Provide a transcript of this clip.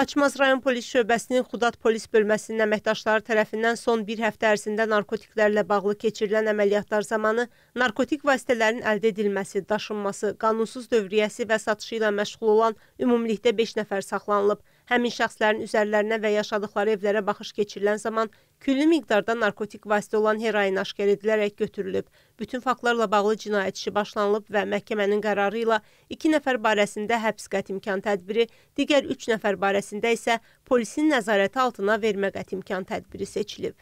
Xaçmaz rayon polis şöbəsinin Xudad polis bölməsinin əməkdaşları tərəfindən son bir həftə ərzində narkotiklərlə bağlı keçirilən əməliyyatlar zamanı narkotik vasitələrin əldə edilməsi, daşınması, qanunsuz dövriyyəsi və satışı ilə məşğul olan ümumilikdə 5 nəfər saxlanılıb. Həmin şəxslərin üzərlərinə və yaşadıqları evlərə baxış keçirilən zaman külli miqdarda narkotik vasitə olan heroin aşkar edilərək götürülüb. Bütün faktlarla bağlı cinayət işi başlanılıb və məhkəmənin qərarı ilə 2 nəfər barəsində həbs qət imkan tədbiri, digər 3 nəfər barəsində isə polisin nəzarəti altına vermə qət imkan tədbiri seçilib.